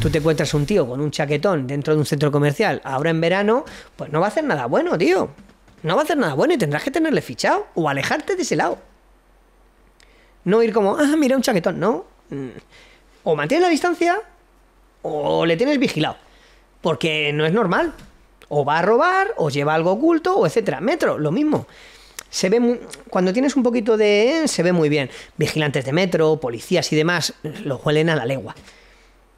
tú te encuentras un tío con un chaquetón dentro de un centro comercial, ahora en verano, pues no va a hacer nada bueno, tío. No va a hacer nada bueno y tendrás que tenerle fichado o alejarte de ese lado. No ir como, ah, mira un chaquetón, no. Mm. O mantienes la distancia o le tienes vigilado. Porque no es normal. O va a robar, o lleva algo oculto, o etcétera. Metro, lo mismo. Se ve cuando tienes un poquito de. se ve muy bien. Vigilantes de metro, policías y demás, lo huelen a la legua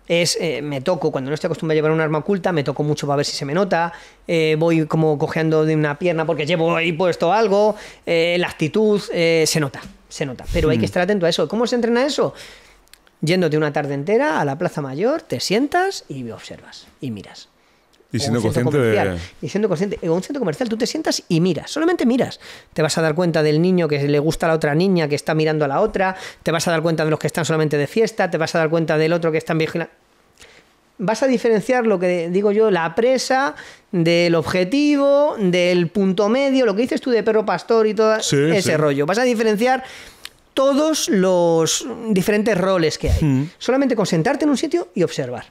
es eh, me toco, cuando no estoy acostumbrado a llevar un arma oculta, me toco mucho para ver si se me nota, eh, voy como cojeando de una pierna porque llevo ahí puesto algo, eh, la actitud se nota, se nota, pero hay que hmm. estar atento a eso. ¿Cómo se entrena eso? Yéndote una tarde entera a la Plaza Mayor, te sientas y observas y miras. Y siendo consciente Y siendo consciente. En un centro comercial tú te sientas y miras, solamente miras. Te vas a dar cuenta del niño que le gusta a la otra niña, que está mirando a la otra, te vas a dar cuenta de los que están solamente de fiesta, te vas a dar cuenta del otro que está en vigilancia. Vas a diferenciar lo que digo yo, la presa del objetivo, del punto medio, lo que dices tú de perro pastor y todo ese rollo. Vas a diferenciar todos los diferentes roles que hay. Mm. Solamente con sentarte en un sitio y observar.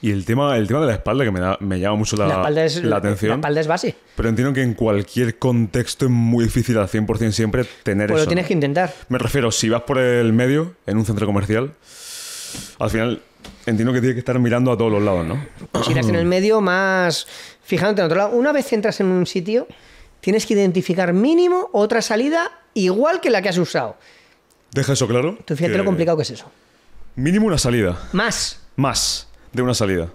Y el tema, el tema de la espalda que me, me llama mucho la, atención. La espalda es base. Pero entiendo que en cualquier contexto es muy difícil al 100% siempre tener pues eso. lo tienes que intentar. Me refiero, si vas por el medio, en un centro comercial, al final entiendo que tienes que estar mirando a todos los lados, ¿no? Pues si irás en el medio más fijándote en otro lado. Una vez entras en un sitio, tienes que identificar mínimo otra salida igual que la que has usado. Deja eso claro. Tú fíjate lo complicado que es eso. Mínimo una salida. Más. Más de una salida.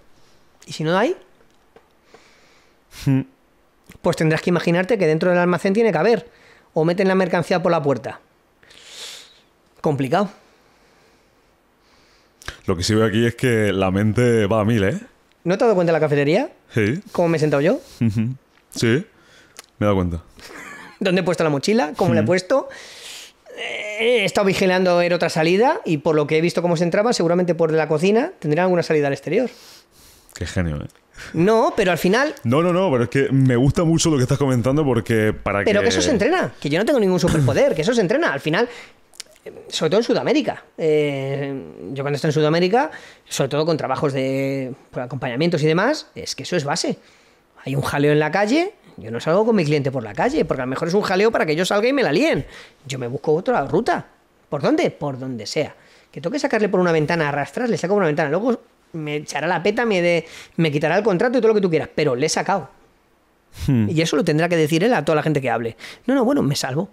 ¿Y si no hay? Hmm. Pues tendrás que imaginarte que dentro del almacén tiene que haber. O meten la mercancía por la puerta. Complicado. Lo que sí veo aquí es que la mente va a mil, ¿eh? ¿No te has dado cuenta de la cafetería? Sí. ¿Cómo me he sentado yo? sí, me he dado cuenta. ¿Dónde he puesto la mochila? ¿Cómo la he hmm. puesto? he estado vigilando en otra salida y por lo que he visto cómo se entraba, seguramente por la cocina tendrán alguna salida al exterior. Qué genio, ¿eh? No, pero al final. No, no, no, pero es que me gusta mucho lo que estás comentando porque para Pero que, eso se entrena, que yo no tengo ningún superpoder, que eso se entrena. Al final, eh, sobre todo en Sudamérica. Eh, yo cuando estoy en Sudamérica, sobre todo con trabajos de acompañamientos y demás, es que eso es base. Hay un jaleo en la calle, yo no salgo con mi cliente por la calle, porque a lo mejor es un jaleo para que yo salga y me la líen. Yo me busco otra ruta. ¿Por dónde? Por donde sea. Que toque sacarle por una ventana, arrastrarle, saco por una ventana. Luego me echará la peta, me, de, me quitará el contrato y todo lo que tú quieras, pero le he sacado. Hmm. Y eso lo tendrá que decir él a toda la gente que hable. No, no, bueno, me salvo.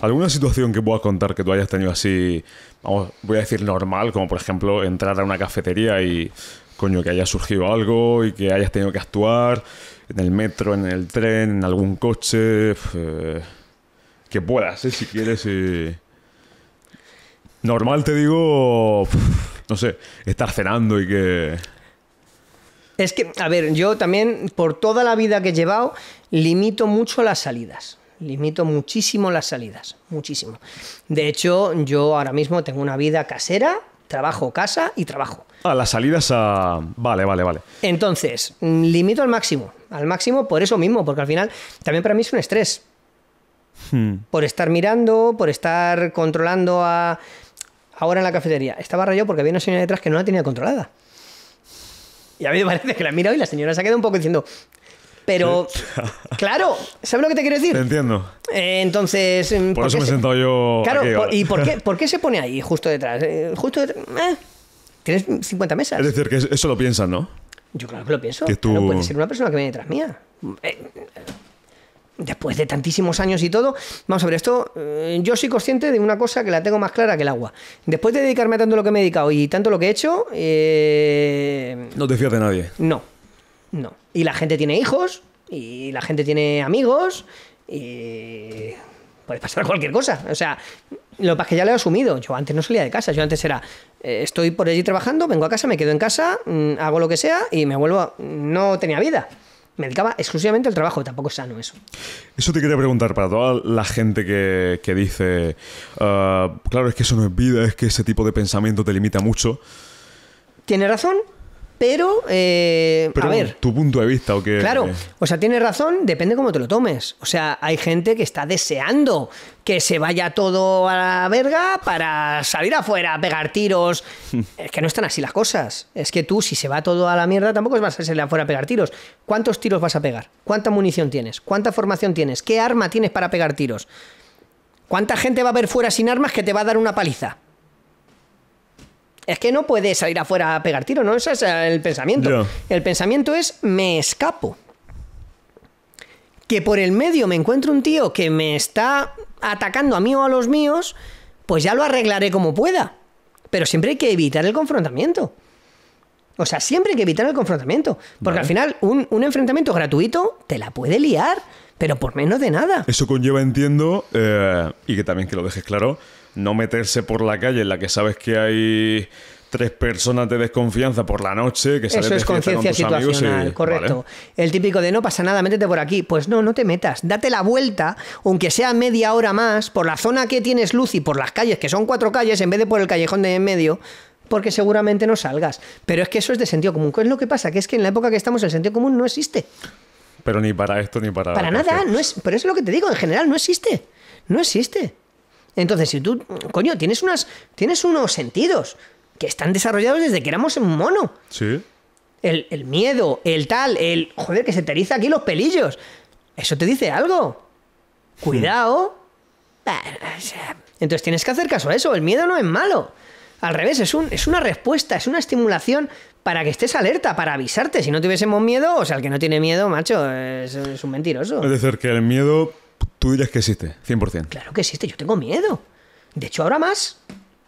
¿Alguna situación que puedas contar que tú hayas tenido así, vamos, voy a decir normal, como por ejemplo entrar a una cafetería y coño, que haya surgido algo y que hayas tenido que actuar en el metro, en el tren, en algún coche. Eh, que puedas, ¿eh? si quieres. Normal te digo, no sé, estar cenando y que... Es que, a ver, yo también, por toda la vida que he llevado, limito mucho las salidas. Limito muchísimo las salidas, muchísimo. De hecho, yo ahora mismo tengo una vida casera, trabajo, casa y trabajo. Ah, las salidas a... Vale, vale, vale. Entonces, mm, limito al máximo, al máximo por eso mismo, porque al final también para mí es un estrés. Hmm. Por estar mirando, por estar controlando a... Ahora en la cafetería. Estaba rayado porque había una señora detrás que no la tenía controlada. Y a mí me parece que la mira y la señora se ha quedado un poco diciendo, pero, claro, ¿sabes lo que te quiero decir? Te entiendo. Eh, entonces. Mm, por, eso me he sentado yo. Claro, ¿y por qué, se pone ahí, justo detrás? Eh, justo detrás. Eh, tienes 50 mesas. Es decir, que eso lo piensas, ¿no? Yo claro que lo pienso. Que puede ser una persona que viene detrás mía. después de tantísimos años y todo, vamos a ver, esto. yo soy consciente de una cosa que la tengo más clara que el agua. Después de dedicarme a tanto lo que me he dedicado y tanto lo que he hecho. no te fías de nadie. No. No. Y la gente tiene hijos, y la gente tiene amigos y puede pasar cualquier cosa. O sea, lo que pasa es que ya lo he asumido. Yo antes no salía de casa. Yo antes era, eh, estoy por allí trabajando, vengo a casa, me quedo en casa, mm, hago lo que sea y me vuelvo. No tenía vida. Me dedicaba exclusivamente al trabajo, tampoco es sano eso. Eso te quería preguntar para toda la gente que, dice, ah, claro, es que eso no es vida, es que ese tipo de pensamiento te limita mucho. Tiene razón, pero, eh, a ver. ¿Tu punto de vista o qué? Claro, eh. o sea, tienes razón, depende cómo te lo tomes. O sea, hay gente que está deseando que se vaya todo a la verga para salir afuera, a pegar tiros. es que no están así las cosas. Es que tú, si se va todo a la mierda, tampoco vas a salir afuera a pegar tiros. ¿Cuántos tiros vas a pegar? ¿Cuánta munición tienes? ¿Cuánta formación tienes? ¿Qué arma tienes para pegar tiros? ¿Cuánta gente va a ver fuera sin armas que te va a dar una paliza? es que no puedes salir afuera a pegar tiro, ¿no? Ese es el pensamiento. El pensamiento es me escapo. Que por el medio me encuentro un tío que me está atacando a mí o a los míos, pues ya lo arreglaré como pueda. Pero siempre hay que evitar el confrontamiento. O sea, siempre hay que evitar el confrontamiento. Porque al final, un, enfrentamiento gratuito te la puede liar, pero por menos de nada. Eso conlleva, entiendo, eh, y que también que lo dejes claro, no meterse por la calle en la que sabes que hay tres personas de desconfianza por la noche, que sales Eso es conciencia correcto. El típico de no pasa nada, métete por aquí. Pues no, no te metas. Date la vuelta, aunque sea media hora más, por la zona que tienes luz y por las calles, que son cuatro calles, en vez de por el callejón de en medio, porque seguramente no salgas. Pero es que eso es de sentido común. ¿Qué es lo que pasa? Que es que en la época que estamos el sentido común no existe. Pero ni para esto ni para... Para nada, no es, pero eso es lo que te digo, en general no existe. No existe. Entonces, si tú, coño, tienes, unas, tienes unos sentidos que están desarrollados desde que éramos un mono. Sí. El, miedo, el tal, el... Joder, que se te eriza aquí los pelillos. Eso te dice algo. Hmm. Cuidado. Entonces tienes que hacer caso a eso. El miedo no es malo. Al revés, es, una respuesta, es una estimulación para que estés alerta, para avisarte. Si no tuviésemos miedo, o sea, el que no tiene miedo, macho, es, es un mentiroso. Es decir, que el miedo Tú dirías que existe, 100%. Claro que existe, yo tengo miedo. De hecho, ahora más.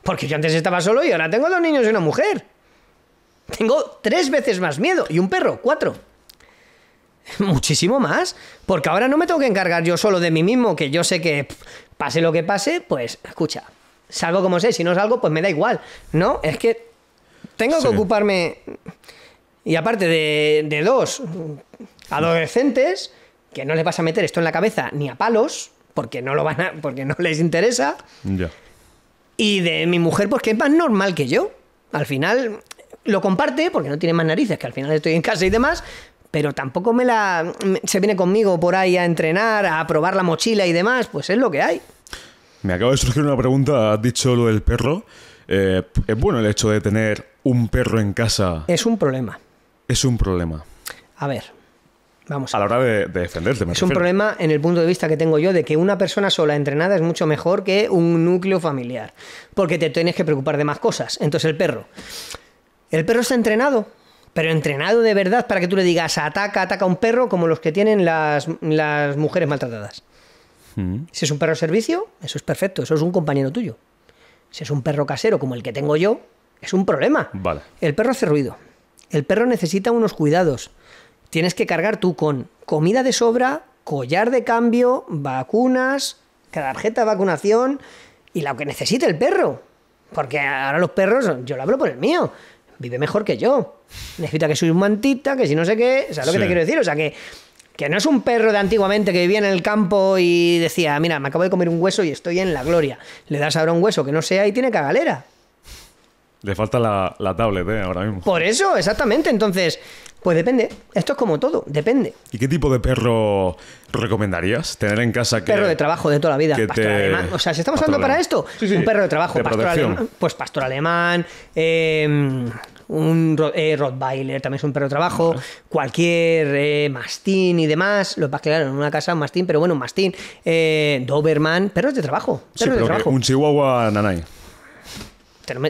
Porque yo antes estaba solo y ahora tengo dos niños y una mujer. Tengo tres veces más miedo. Y un perro, cuatro. Muchísimo más. Porque ahora no me tengo que encargar yo solo de mí mismo, que yo sé que pase lo que pase, pues escucha, salgo como sé, si no salgo, pues me da igual. No, es que tengo que ocuparme. Y aparte de dos adolescentes que no les vas a meter esto en la cabeza ni a palos, porque no lo van a, porque no les interesa. Ya. Y de mi mujer, porque pues, es más normal que yo. Al final lo comparte porque no tiene más narices, que al final estoy en casa y demás, pero tampoco me la se viene conmigo por ahí a entrenar, a probar la mochila y demás, pues es lo que hay. Me acaba de surgir una pregunta, has dicho lo del perro. Eh, ¿Es bueno el hecho de tener un perro en casa? Es un problema. Es un problema. A ver, a la hora de, de defenderte. es un problema en el punto de vista que tengo yo de que una persona sola entrenada es mucho mejor que un núcleo familiar, porque te tienes que preocupar de más cosas. Entonces el perro, el perro está entrenado, pero entrenado de verdad para que tú le digas ataca, ataca a un perro como los que tienen las, mujeres maltratadas. Mm. Si es un perro de servicio, eso es perfecto, eso es un compañero tuyo. Si es un perro casero como el que tengo yo, es un problema. Vale. El perro hace ruido. El perro necesita unos cuidados tienes que cargar tú con comida de sobra, collar de cambio, vacunas, tarjeta de vacunación y lo que necesite el perro. Porque ahora los perros, yo lo hablo por el mío, vive mejor que yo. Necesita que soy un mantita, que si no sé qué, ¿sabes lo que te quiero decir? O sea que, que no es un perro de antiguamente que vivía en el campo y decía, mira, me acabo de comer un hueso y estoy en la gloria. Le das ahora un hueso que no sea y tiene cagalera. Le falta la, tablet eh, ahora mismo. Por eso, exactamente. Entonces, pues depende. Esto es como todo, depende. ¿Y qué tipo de perro recomendarías tener en casa? Que, perro de trabajo de toda la vida. pastor alemán. O sea, si estamos hablando para esto, un perro de trabajo, pastor alemán. Pues pastor alemán. Em, un eh, Rottweiler también es un perro de trabajo, cualquier eh, mastín y demás, lo que claro, en una casa un mastín, pero bueno, un mastín, eh, Doberman, perros de trabajo. de trabajo. Un chihuahua nanay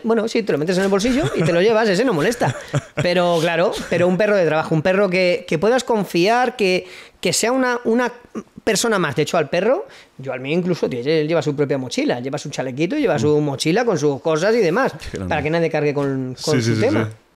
bueno, sí, te lo metes en el bolsillo y te lo llevas, ese no molesta. Pero claro, pero un perro de trabajo, un perro que, puedas confiar, que, sea una, una persona más. De hecho, al perro, yo al mío incluso, él lleva su propia mochila, lleva su chalequito, lleva su mm. mochila con sus cosas y demás, para que nadie cargue con, su tema.